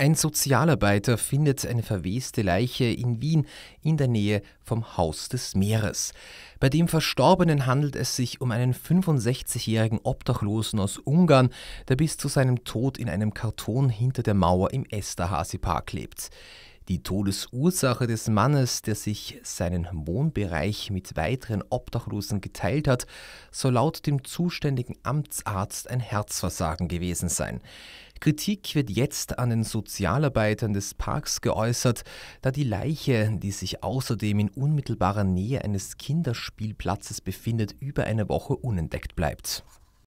Ein Sozialarbeiter findet eine verweste Leiche in Wien in der Nähe vom Haus des Meeres. Bei dem Verstorbenen handelt es sich um einen 65-jährigen Obdachlosen aus Ungarn, der bis zu seinem Tod in einem Karton hinter der Mauer im Esterhazy-Park lebt. Die Todesursache des Mannes, der sich seinen Wohnbereich mit weiteren Obdachlosen geteilt hat, soll laut dem zuständigen Amtsarzt ein Herzversagen gewesen sein. Kritik wird jetzt an den Sozialarbeitern des Parks geäußert, da die Leiche, die sich außerdem in unmittelbarer Nähe eines Kinderspielplatzes befindet, über eine Woche unentdeckt bleibt.